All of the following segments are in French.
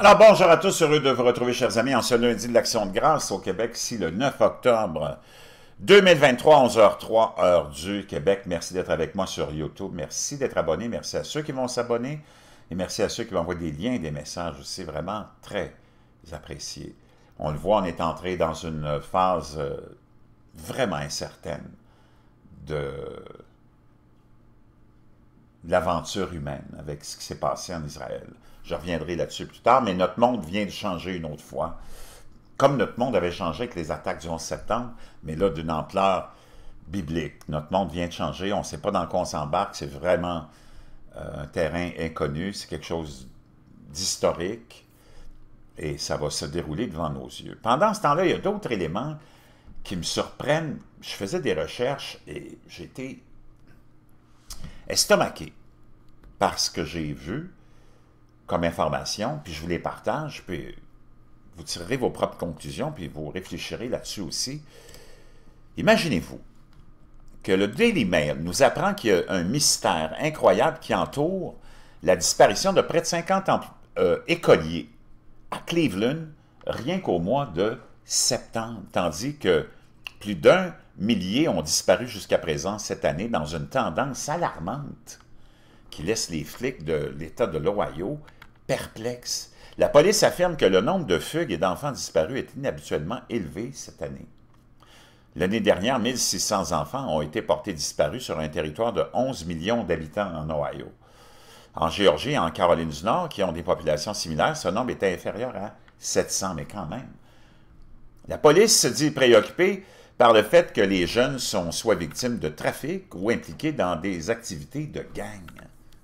Alors bonjour à tous, heureux de vous retrouver chers amis en ce lundi de l'Action de grâce au Québec, ici le 9 octobre 2023, 11h03, heure du Québec. Merci d'être avec moi sur YouTube, merci d'être abonné, merci à ceux qui vont s'abonner et merci à ceux qui vont envoyer des liens, des messages aussi, vraiment très appréciés. On le voit, on est entré dans une phase euh, vraiment incertaine de l'aventure humaine avec ce qui s'est passé en Israël. Je reviendrai là-dessus plus tard, mais notre monde vient de changer une autre fois. Comme notre monde avait changé avec les attaques du 11 septembre, mais là d'une ampleur biblique. Notre monde vient de changer, on ne sait pas dans quoi on s'embarque, c'est vraiment euh, un terrain inconnu, c'est quelque chose d'historique et ça va se dérouler devant nos yeux. Pendant ce temps-là, il y a d'autres éléments qui me surprennent. Je faisais des recherches et j'étais estomaqué par ce que j'ai vu comme information, puis je vous les partage, puis vous tirerez vos propres conclusions, puis vous réfléchirez là-dessus aussi. Imaginez-vous que le Daily Mail nous apprend qu'il y a un mystère incroyable qui entoure la disparition de près de 50 euh, écoliers à Cleveland, rien qu'au mois de septembre, tandis que plus d'un milliers ont disparu jusqu'à présent cette année dans une tendance alarmante qui laisse les flics de l'État de l'Ohio perplexes. La police affirme que le nombre de fugues et d'enfants disparus est inhabituellement élevé cette année. L'année dernière, 1600 enfants ont été portés disparus sur un territoire de 11 millions d'habitants en Ohio. En Géorgie et en Caroline du Nord, qui ont des populations similaires, ce nombre était inférieur à 700, mais quand même. La police se dit préoccupée par le fait que les jeunes sont soit victimes de trafic ou impliqués dans des activités de gang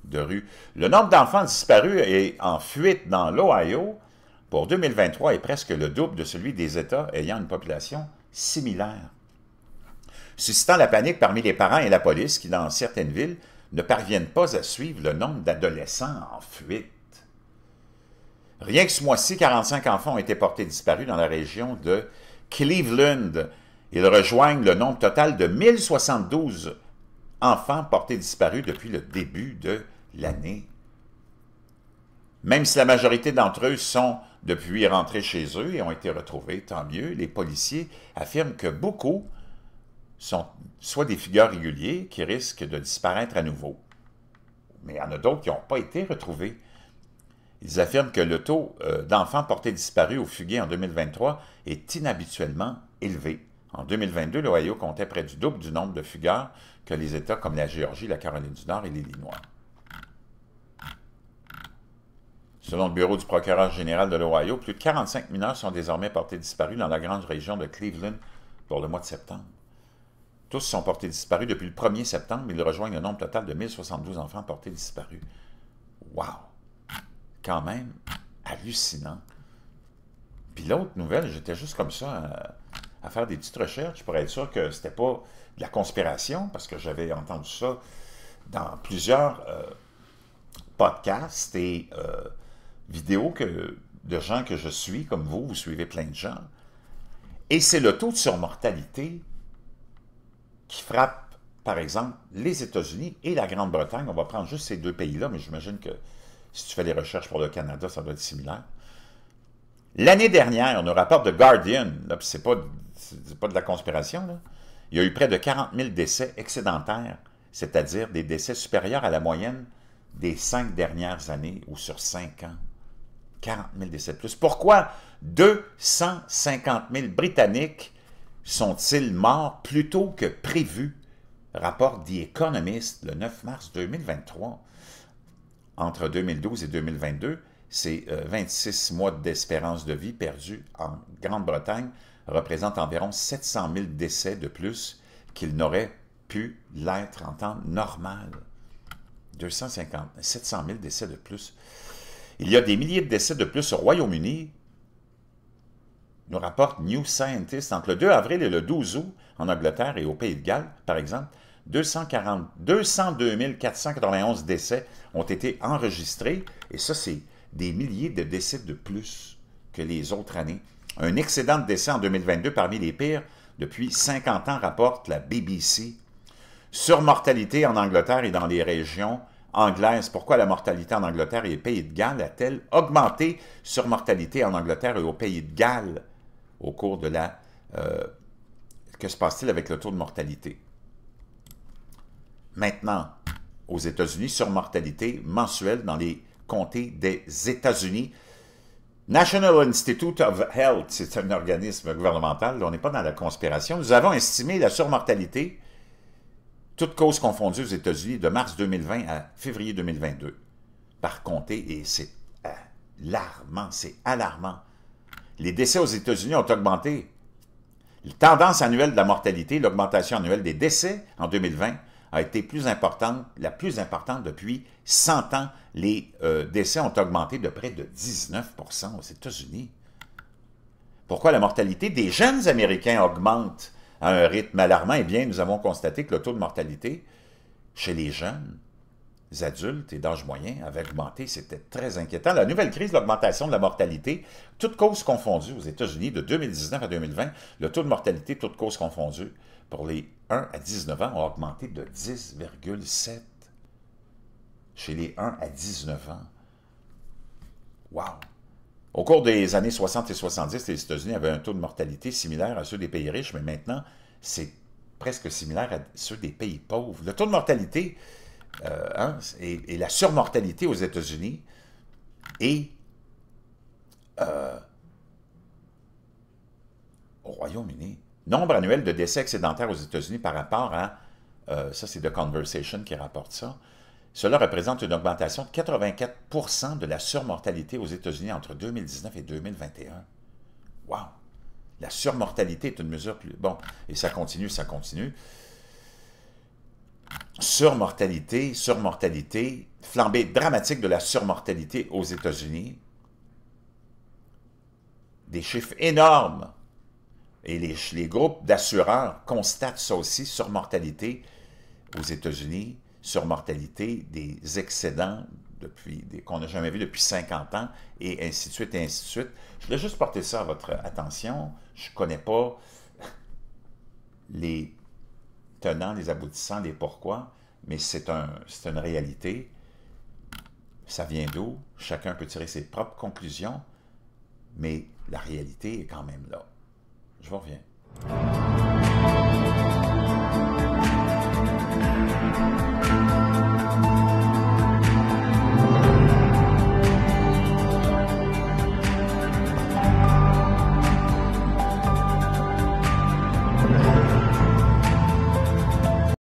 de rue. Le nombre d'enfants disparus et en fuite dans l'Ohio pour 2023 est presque le double de celui des États ayant une population similaire, suscitant la panique parmi les parents et la police qui, dans certaines villes, ne parviennent pas à suivre le nombre d'adolescents en fuite. Rien que ce mois-ci, 45 enfants ont été portés disparus dans la région de Cleveland, ils rejoignent le nombre total de 1072 enfants portés disparus depuis le début de l'année. Même si la majorité d'entre eux sont depuis rentrés chez eux et ont été retrouvés, tant mieux, les policiers affirment que beaucoup sont soit des figures réguliers qui risquent de disparaître à nouveau, mais il y en a d'autres qui n'ont pas été retrouvés. Ils affirment que le taux euh, d'enfants portés disparus au fugués en 2023 est inhabituellement élevé. En 2022, l'Ohio comptait près du double du nombre de fugueurs que les États comme la Géorgie, la Caroline du Nord et l'Illinois. Selon le bureau du procureur général de l'Ohio, plus de 45 mineurs sont désormais portés disparus dans la grande région de Cleveland pour le mois de septembre. Tous sont portés disparus depuis le 1er septembre. Ils rejoignent un nombre total de 1072 enfants portés disparus. Wow! Quand même hallucinant. Puis l'autre nouvelle, j'étais juste comme ça. Euh, à faire des petites recherches pour être sûr que ce n'était pas de la conspiration, parce que j'avais entendu ça dans plusieurs euh, podcasts et euh, vidéos que, de gens que je suis, comme vous, vous suivez plein de gens. Et c'est le taux de surmortalité qui frappe, par exemple, les États-Unis et la Grande-Bretagne. On va prendre juste ces deux pays-là, mais j'imagine que si tu fais les recherches pour le Canada, ça doit être similaire. L'année dernière, on nous rapporte de Guardian, puis c'est pas c'est pas de la conspiration, là. il y a eu près de 40 000 décès excédentaires, c'est-à-dire des décès supérieurs à la moyenne des cinq dernières années ou sur cinq ans. 40 000 décès de plus. Pourquoi 250 000 Britanniques sont-ils morts plus tôt que prévu? Rapport The Economist le 9 mars 2023. Entre 2012 et 2022, ces 26 euh, mois d'espérance de vie perdus en Grande-Bretagne représentent environ 700 000 décès de plus qu'ils n'auraient pu l'être en temps normal. 250, 700 000 décès de plus. Il y a des milliers de décès de plus au Royaume-Uni, nous rapporte New Scientist. Entre le 2 avril et le 12 août, en Angleterre et au Pays de Galles, par exemple, 202 491 décès ont été enregistrés, et ça, c'est des milliers de décès de plus que les autres années. Un excédent de décès en 2022 parmi les pires depuis 50 ans, rapporte la BBC. Surmortalité en Angleterre et dans les régions anglaises. Pourquoi la mortalité en Angleterre et les pays de Galles a-t-elle augmenté surmortalité en Angleterre et au pays de Galles au cours de la... Euh, que se passe-t-il avec le taux de mortalité? Maintenant, aux États-Unis, surmortalité mensuelle dans les comté des États-Unis. National Institute of Health, c'est un organisme gouvernemental, on n'est pas dans la conspiration. Nous avons estimé la surmortalité, toutes causes confondues aux États-Unis, de mars 2020 à février 2022, par comté, et c'est alarmant, c'est alarmant. Les décès aux États-Unis ont augmenté. La tendance annuelle de la mortalité, l'augmentation annuelle des décès en 2020 a été la plus importante depuis 100 ans. Les euh, décès ont augmenté de près de 19 aux États-Unis. Pourquoi la mortalité des jeunes Américains augmente à un rythme alarmant? Eh bien, nous avons constaté que le taux de mortalité chez les jeunes adultes et d'âge moyen avaient augmenté. C'était très inquiétant. La nouvelle crise l'augmentation de la mortalité, toutes causes confondues aux États-Unis de 2019 à 2020, le taux de mortalité, toutes causes confondues, pour les 1 à 19 ans, a augmenté de 10,7 chez les 1 à 19 ans. Wow! Au cours des années 60 et 70, les États-Unis avaient un taux de mortalité similaire à ceux des pays riches, mais maintenant, c'est presque similaire à ceux des pays pauvres. Le taux de mortalité euh, hein, et, la surmortalité aux États-Unis et euh, au Royaume-Uni. Nombre annuel de décès excédentaires aux États-Unis par rapport à, euh, ça c'est The Conversation qui rapporte ça, cela représente une augmentation de 84 de la surmortalité aux États-Unis entre 2019 et 2021. Wow! La surmortalité est une mesure plus... Bon, et ça continue, ça continue surmortalité, surmortalité, flambée dramatique de la surmortalité aux États-Unis, des chiffres énormes. Et les, groupes d'assureurs constatent ça aussi, surmortalité aux États-Unis, surmortalité des excédents qu'on n'a jamais vu depuis 50 ans, et ainsi de suite, et ainsi de suite. Je voulais juste porter ça à votre attention. Je ne connais pas les des les aboutissants, les pourquoi, mais c'est un, une réalité. Ça vient d'où? Chacun peut tirer ses propres conclusions, mais la réalité est quand même là. Je vous reviens.